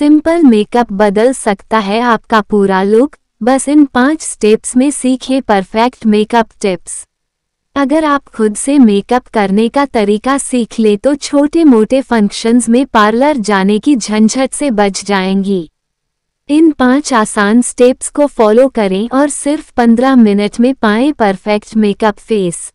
Simple makeup बदल सकता है आपका पूरा लुक बस इन पांच स्टेप्स में सीखे परफेक्ट मेकअप टिप्स अगर आप खुद से मेकअप करने का तरीका सीख ले तो छोटे मोटे फंक्शंस में पार्लर जाने की झंझट से बच जाएंगी इन पांच आसान स्टेप्स को फॉलो करें और सिर्फ 15 मिनट में पाएं परफेक्ट मेकअप फेस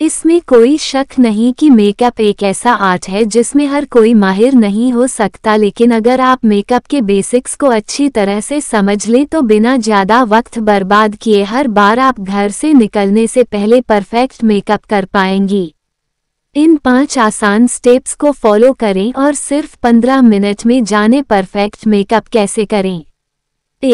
इसमें कोई शक नहीं कि मेकअप एक ऐसा आर्ट है जिसमें हर कोई माहिर नहीं हो सकता लेकिन अगर आप मेकअप के बेसिक्स को अच्छी तरह से समझ लें तो बिना ज़्यादा वक्त बर्बाद किए हर बार आप घर से निकलने से पहले परफेक्ट मेकअप कर पाएंगी इन पांच आसान स्टेप्स को फॉलो करें और सिर्फ पंद्रह मिनट में जाने परफेक्ट मेकअप कैसे करें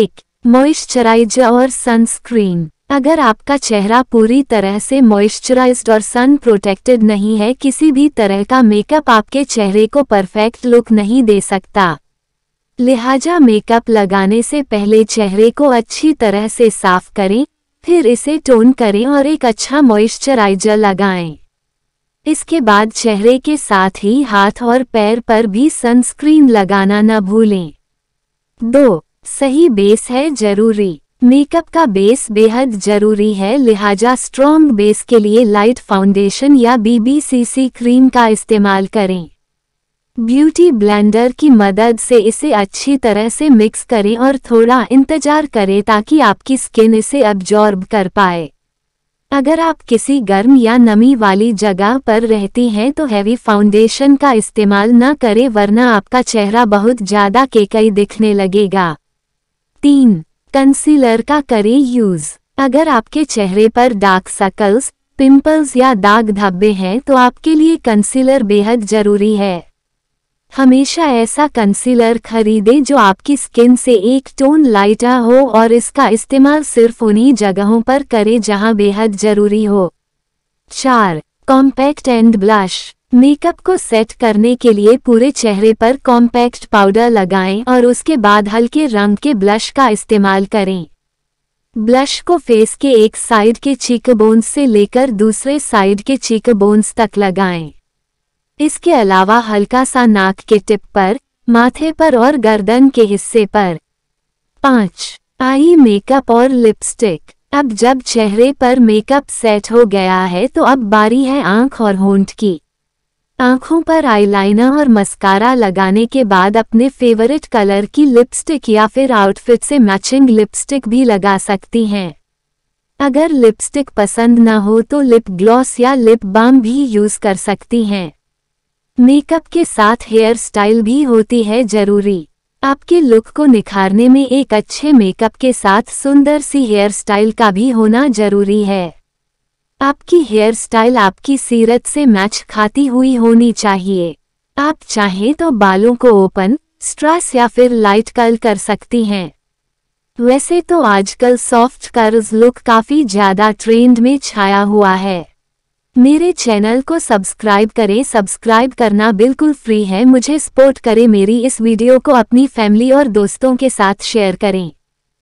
एक मॉइस्चराइजर और सनस्क्रीन अगर आपका चेहरा पूरी तरह से मॉइस्चराइज्ड और सन प्रोटेक्टेड नहीं है किसी भी तरह का मेकअप आपके चेहरे को परफेक्ट लुक नहीं दे सकता लिहाजा मेकअप लगाने से पहले चेहरे को अच्छी तरह से साफ करें फिर इसे टोन करें और एक अच्छा मॉइस्चराइजर लगाएं। इसके बाद चेहरे के साथ ही हाथ और पैर पर भी सनस्क्रीन लगाना न भूलें दो सही बेस है जरूरी मेकअप का बेस बेहद जरूरी है लिहाजा स्ट्रॉन्ग बेस के लिए लाइट फाउंडेशन या बीबीसीसी क्रीम का इस्तेमाल करें ब्यूटी ब्लेंडर की मदद से इसे अच्छी तरह से मिक्स करें और थोड़ा इंतजार करें ताकि आपकी स्किन इसे अब्जॉर्ब कर पाए अगर आप किसी गर्म या नमी वाली जगह पर रहती हैं तो हैवी फाउंडेशन का इस्तेमाल न करें वरना आपका चेहरा बहुत ज़्यादा केकई दिखने लगेगा तीन कंसीलर का करें यूज़ अगर आपके चेहरे पर डार्क सर्कल्स पिंपल्स या दाग धब्बे हैं तो आपके लिए कंसीलर बेहद ज़रूरी है हमेशा ऐसा कंसीलर खरीदें जो आपकी स्किन से एक टोन लाइटा हो और इसका इस्तेमाल सिर्फ उन्हीं जगहों पर करें जहां बेहद ज़रूरी हो चार कॉम्पैक्ट एंड ब्लश मेकअप को सेट करने के लिए पूरे चेहरे पर कॉम्पैक्ट पाउडर लगाएं और उसके बाद हल्के रंग के ब्लश का इस्तेमाल करें ब्लश को फेस के एक साइड के चीक बोन्स से लेकर दूसरे साइड के चीक बोन्स तक लगाएं। इसके अलावा हल्का सा नाक के टिप पर माथे पर और गर्दन के हिस्से पर पाँच आई मेकअप और लिपस्टिक अब जब चेहरे पर मेकअप सेट हो गया है तो अब बारी है आंख और होंठ की आंखों पर आईलाइनर और मस्कारा लगाने के बाद अपने फेवरेट कलर की लिपस्टिक या फिर आउटफिट से मैचिंग लिपस्टिक भी लगा सकती हैं अगर लिपस्टिक पसंद न हो तो लिप ग्लॉस या लिप बाम भी यूज़ कर सकती हैं मेकअप के साथ हेयर स्टाइल भी होती है ज़रूरी आपके लुक को निखारने में एक अच्छे मेकअप के साथ सुंदर सी हेयर स्टाइल का भी होना ज़रूरी है आपकी हेयर स्टाइल आपकी सीरत से मैच खाती हुई होनी चाहिए आप चाहें तो बालों को ओपन स्ट्रास या फिर लाइट कर्ल कर सकती हैं वैसे तो आजकल सॉफ्ट कर्ल्स लुक काफ़ी ज़्यादा ट्रेंड में छाया हुआ है मेरे चैनल को सब्सक्राइब करें सब्सक्राइब करना बिल्कुल फ्री है मुझे सपोर्ट करें मेरी इस वीडियो को अपनी फैमिली और दोस्तों के साथ शेयर करें